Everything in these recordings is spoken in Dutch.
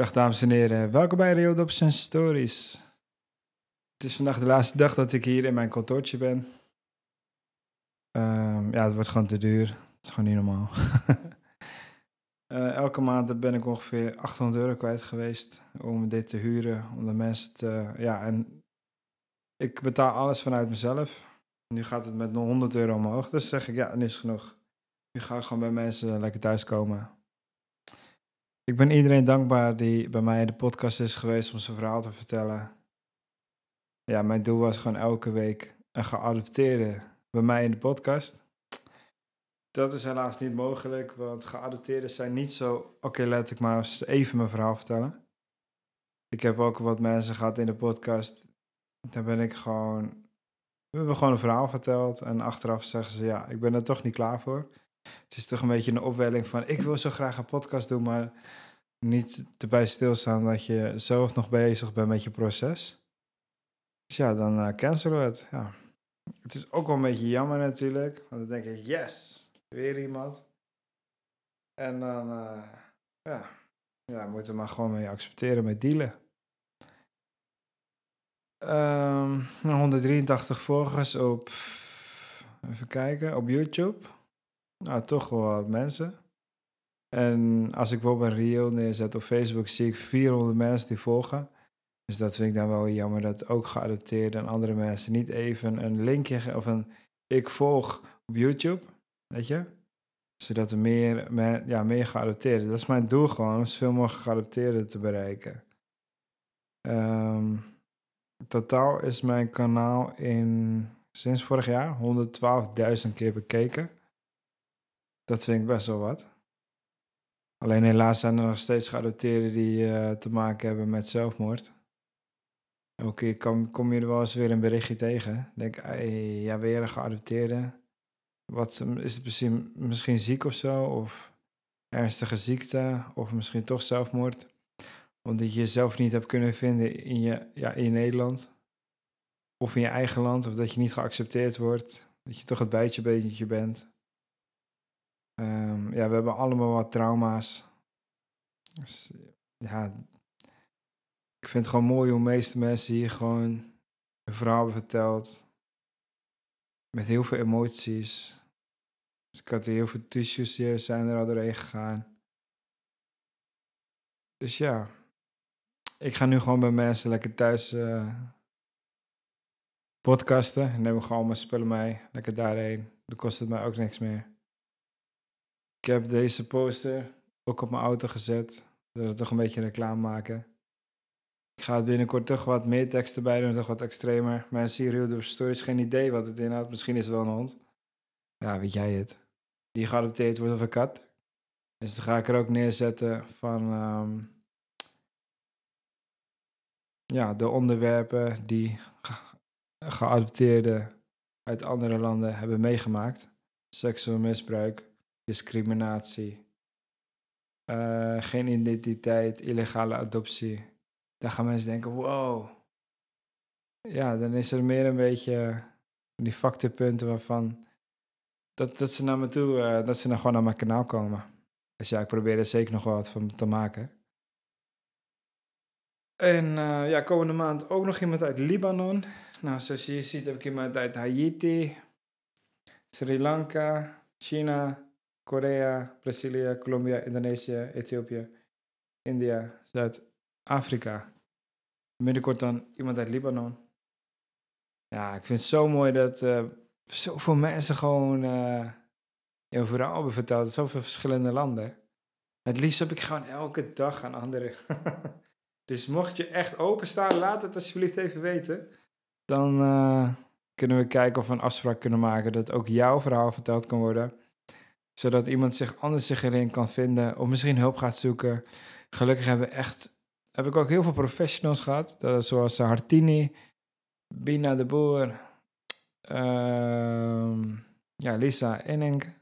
Dag dames en heren, welkom bij Rio Dobson Stories. Het is vandaag de laatste dag dat ik hier in mijn kantoortje ben. Ehm, ja, het wordt gewoon te duur. Het is gewoon niet normaal. Eh, elke maand ben ik ongeveer 800 euro kwijt geweest om dit te huren. Om de mensen te... ja, en ik betaal alles vanuit mezelf. Nu gaat het met 100 euro omhoog. Dus zeg ik, ja, nu is genoeg. Nu ga ik gewoon bij mensen lekker thuiskomen ik ben iedereen dankbaar die bij mij in de podcast is geweest om zijn verhaal te vertellen. Ja, mijn doel was gewoon elke week een geadopteerde bij mij in de podcast. Dat is helaas niet mogelijk, want geadopteerden zijn niet zo. Oké, laat ik maar eens even mijn verhaal vertellen. Ik heb ook wat mensen gehad in de podcast. Daar ben ik gewoon. We hebben gewoon een verhaal verteld en achteraf zeggen ze: Ja, ik ben er toch niet klaar voor het is toch een beetje een opwelling van... ik wil zo graag een podcast doen, maar niet erbij stilstaan... dat je zelf nog bezig bent met je proces. Dus ja, dan uh, cancelen we het. Ja. Het is ook wel een beetje jammer natuurlijk. Want dan denk ik, yes, weer iemand. En dan, eh, ja, ja, moeten we maar gewoon mee accepteren, mee dealen. Um, ehm, 183 volgers op, even kijken, op YouTube nou, toch wel wat mensen. En als ik bijvoorbeeld een reel neerzet op Facebook, zie ik 400 mensen die volgen. Dus dat vind ik dan wel jammer dat ook geadopteerden en andere mensen niet even een linkje of een ik volg op YouTube, weet je? Zodat er meer, ja, meer geadopteerden. Dat is mijn doel gewoon, om zoveel mogelijk geadopteerden te bereiken. Ehm, totaal is mijn kanaal in sinds vorig jaar 112.000 keer bekeken. Dat vind ik best wel wat. Alleen helaas zijn er nog steeds geadopteerden die eh, te maken hebben met zelfmoord. Elke keer kom, kom je er wel eens weer een berichtje tegen. Denk, ey, ja, weer een geadopteerde. Wat, is het misschien, misschien ziek of zo? Of ernstige ziekte? Of misschien toch zelfmoord? Omdat je jezelf niet hebt kunnen vinden in, je, ja, in Nederland. Of in je eigen land. Of dat je niet geaccepteerd wordt. Dat je toch het bijtje bent. Ehm, ja, we hebben allemaal wat trauma's. Dus, ja, ik vind het gewoon mooi hoe de meeste mensen hier gewoon hun verhaal verteld. Met heel veel emoties. Dus ik had heel veel tissues hier, zijn er al doorheen gegaan. Dus ja, ik ga nu gewoon bij mensen lekker thuis uh, podcasten. Neem gewoon mijn spullen mee, lekker daarheen. Dan kost het mij ook niks meer. Ik heb deze poster ook op mijn auto gezet. Dat is toch een beetje reclame maken. Ik ga binnenkort toch wat meer teksten bij doen, toch wat extremer. Mensen hier heel de stories geen idee wat het inhoudt. Misschien is het wel een hond. Ja, weet jij het. Die geadopteerd wordt of een kat. Dus dan ga ik er ook neerzetten van... Ehm, ja, de onderwerpen die geadopteerden uit andere landen hebben meegemaakt. Seksueel misbruik, discriminatie, eh, geen identiteit, illegale adoptie. Dan gaan mensen denken, wow. Ja, dan is er meer een beetje die factorpunten waarvan... Dat, dat ze naar me toe, eh, dat ze dan nou gewoon naar mijn kanaal komen. Dus ja, ik probeer er zeker nog wel wat van te maken. En eh, ja, komende maand ook nog iemand uit Libanon. Nou, zoals je ziet heb ik iemand uit Haiti, Sri Lanka, China, Korea, Brazilië, Colombia, Indonesië, Ethiopië, India, Zuid-Afrika. Binnenkort dan iemand uit Libanon. Ja, ik vind het zo mooi dat uh, zoveel mensen gewoon uh, verhaal hebben verteld. Zoveel verschillende landen. Het liefst heb ik gewoon elke dag aan anderen. dus mocht je echt openstaan, laat het alsjeblieft even weten. Dan eh, kunnen we kijken of we een afspraak kunnen maken dat ook jouw verhaal verteld kan worden zodat iemand zich anders zich erin kan vinden of misschien hulp gaat zoeken. Gelukkig hebben we echt, heb ik ook heel veel professionals gehad. Dat zoals eh, Hartini, Bina de Boer, ehm, ja, Lisa Inning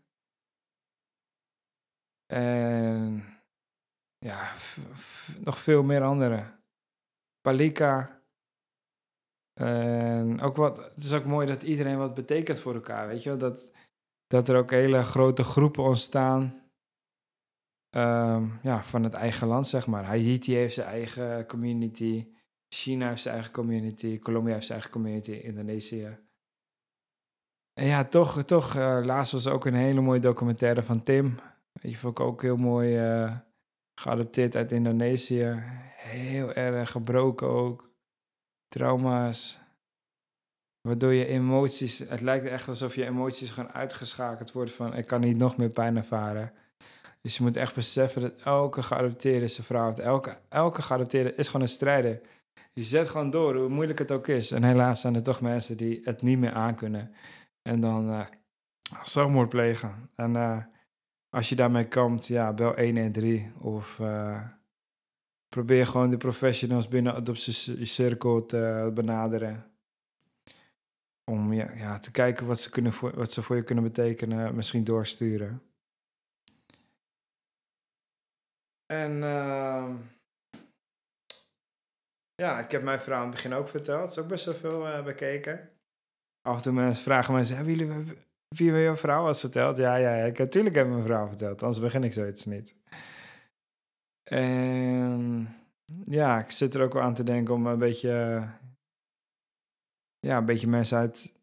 En ja, nog veel meer anderen. Palika. En ook wat, het is ook mooi dat iedereen wat betekent voor elkaar, weet je wel. Dat dat er ook hele grote groepen ontstaan ehm, ja, van het eigen land, zeg maar. Haiti heeft zijn eigen community, China heeft zijn eigen community, Colombia heeft zijn eigen community, Indonesië. En ja, toch, toch eh, laatst was er ook een hele mooie documentaire van Tim. Die vond ik ook heel mooi uh, geadopteerd uit Indonesië. Heel erg gebroken ook. Trauma's. Waardoor je emoties, het lijkt echt alsof je emoties gewoon uitgeschakeld worden van ik kan niet nog meer pijn ervaren. Dus je moet echt beseffen dat elke geadopteerde is een vrouw. Elke, elke geadopteerde is gewoon een strijder. Je zet gewoon door, hoe moeilijk het ook is. En helaas zijn er toch mensen die het niet meer aankunnen. En dan uh, zelfmoord plegen. En eh, als je daarmee komt, ja, bel 113. Of eh, probeer gewoon de professionals binnen adoptiecirkel te benaderen om ja, ja, te kijken wat ze, kunnen voor, wat ze voor je kunnen betekenen, misschien doorsturen. En ehm, ja, ik heb mijn vrouw in het begin ook verteld. Het is ook best wel veel eh, bekeken. Af en toe mensen vragen mensen, hebben jullie je jouw vrouw was verteld? Ja, ja, natuurlijk heb ik mijn vrouw verteld, anders begin ik zoiets niet. En ja, ik zit er ook wel aan te denken om een beetje ja, een beetje mensen uit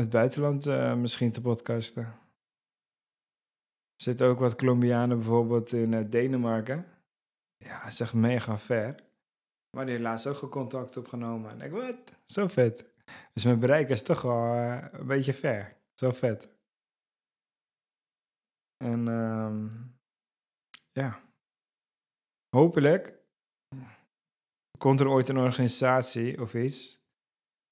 het buitenland eh, misschien te podcasten. Er zitten ook wat Colombianen bijvoorbeeld in eh, Denemarken. Ja, zeg mega ver. Maar die helaas ook contact opgenomen. En ik, wat? Zo vet. Dus mijn bereik is toch wel eh, een beetje ver. Zo vet. En ehm, ja. Hopelijk komt er ooit een organisatie of iets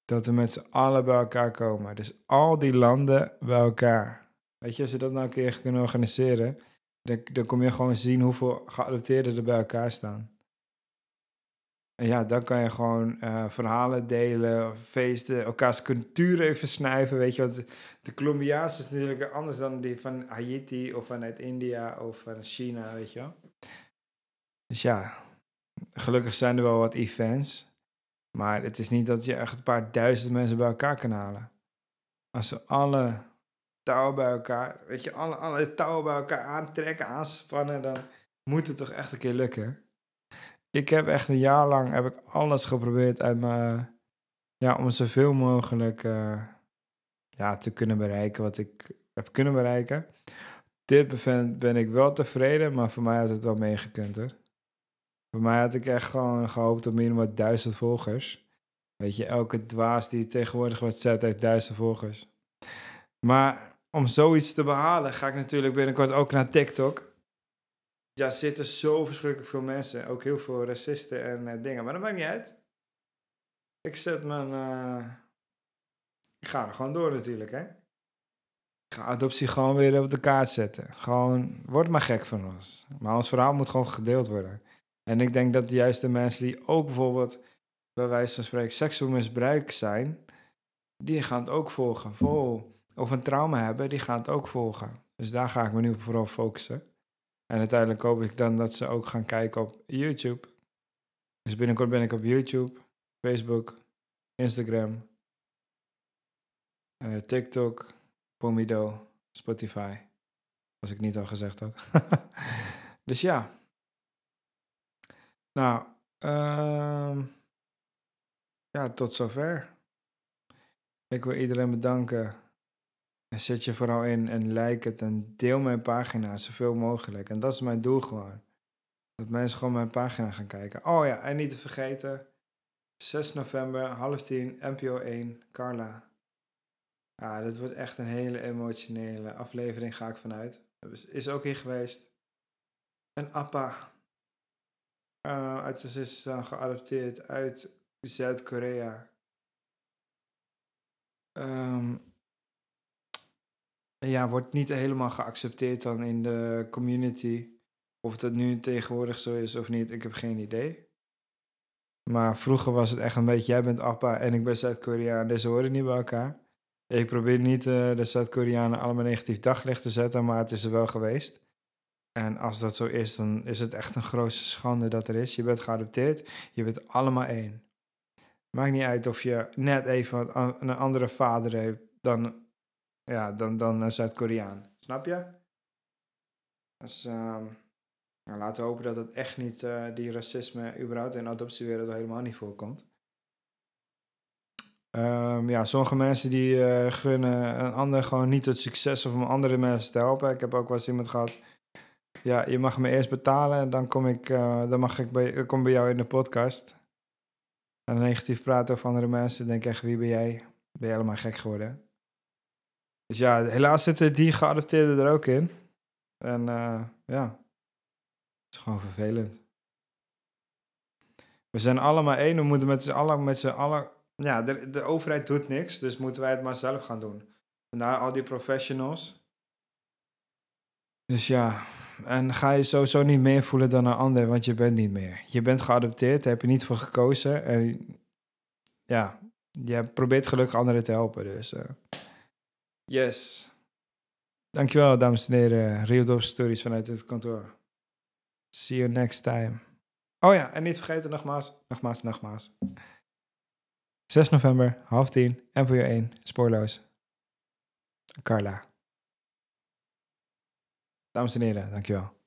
dat we met z'n allen bij elkaar komen. Dus al die landen bij elkaar. Weet je, als we dat nou een keer kunnen organiseren, dan, dan kom je gewoon zien hoeveel geadopteerden er bij elkaar staan. En ja, dan kan je gewoon eh, verhalen delen, feesten, elkaars cultuur even snuiven, weet je. Want de Colombiaanse is natuurlijk anders dan die van Haiti of vanuit India of van China, weet je wel. Dus ja, gelukkig zijn er wel wat events. Maar het is niet dat je echt een paar duizend mensen bij elkaar kan halen. Als ze alle touwen bij elkaar, weet je, alle, alle touwen bij elkaar aantrekken, aanspannen, dan moet het toch echt een keer lukken. Ik heb echt een jaar lang heb ik alles geprobeerd uit ja, om zoveel mogelijk eh, ja, te kunnen bereiken wat ik heb kunnen bereiken. Dit ben, ben ik wel tevreden, maar voor mij had het wel meegekund hoor. Voor mij had ik echt gewoon gehoopt op minimaal duizend volgers. Weet je, elke dwaas die tegenwoordig wat zet heeft duizend volgers. Maar om zoiets te behalen ga ik natuurlijk binnenkort ook naar TikTok. Daar zitten zo verschrikkelijk veel mensen. Ook heel veel racisten en eh, dingen. Maar dat maakt niet uit. Ik zet mijn... Eh, ik ga er gewoon door natuurlijk, hè. Ik ga adoptie gewoon weer op de kaart zetten. Gewoon, word maar gek van ons. Maar ons verhaal moet gewoon gedeeld worden. En ik denk dat de juiste mensen die ook bijvoorbeeld bij wijze van spreken seksueel misbruik zijn, die gaan het ook volgen. Of een trauma hebben, die gaan het ook volgen. Dus daar ga ik me nu vooral focussen. En uiteindelijk hoop ik dan dat ze ook gaan kijken op YouTube. Dus binnenkort ben ik op YouTube, Facebook, Instagram, eh, TikTok, Pomido, Spotify. Als ik niet al gezegd had. dus ja. Nou, ehm, ja, tot zover. Ik wil iedereen bedanken. En zet je vooral in en like het en deel mijn pagina zoveel mogelijk. En dat is mijn doel gewoon. Dat mensen gewoon mijn pagina gaan kijken. Oh ja, en niet te vergeten. 6 november, half tien, NPO 1, Carla. Ja, dit wordt echt een hele emotionele aflevering, ga ik vanuit. Dus is ook hier geweest. Een appa uit eh, het is dus dan geadopteerd uit Zuid-Korea. Um, ja, wordt niet helemaal geaccepteerd dan in de community. Of dat nu tegenwoordig zo is of niet, ik heb geen idee. Maar vroeger was het echt een beetje, jij bent Appa en ik ben Zuid-Koreaan, deze dus horen niet bij elkaar. Ik probeer niet eh, de Zuid-Koreanen allemaal negatief daglicht te zetten, maar het is er wel geweest. En als dat zo is, dan is het echt een grootste schande dat er is. Je bent geadopteerd, je bent allemaal één. Maakt niet uit of je net even een andere vader hebt dan, ja, dan, dan een Zuid-Koreaan. Snap je? Dus ehm, nou, laten we hopen dat het echt niet, eh, die racisme überhaupt in de adoptiewereld helemaal niet voorkomt. Um, ja, sommige mensen die eh, gunnen een ander gewoon niet het succes of om andere mensen te helpen. Ik heb ook wel eens iemand gehad ja, je mag me eerst betalen en dan kom ik, eh, dan mag ik bij, eh, kom bij jou in de podcast. En negatief praten over andere mensen, denk ik echt, wie ben jij? Ben je helemaal gek geworden? Dus ja, helaas zitten die geadopteerden er ook in. En eh, ja, het is gewoon vervelend. We zijn allemaal één, we moeten met z'n allen, met z'n allen... Ja, de, de overheid doet niks, dus moeten wij het maar zelf gaan doen. Vandaar al die professionals. Dus ja, en ga je sowieso niet meer voelen dan een ander, want je bent niet meer. Je bent geadopteerd, daar heb je niet voor gekozen. En ja, je probeert gelukkig anderen te helpen. Dus uh, yes. Dankjewel, dames en heren. Rio Stories vanuit het kantoor. See you next time. Oh ja, en niet vergeten, nogmaals, nogmaals, nogmaals. 6 november, half tien, MVO 1, spoorloos. Carla dames en heren, dankjewel.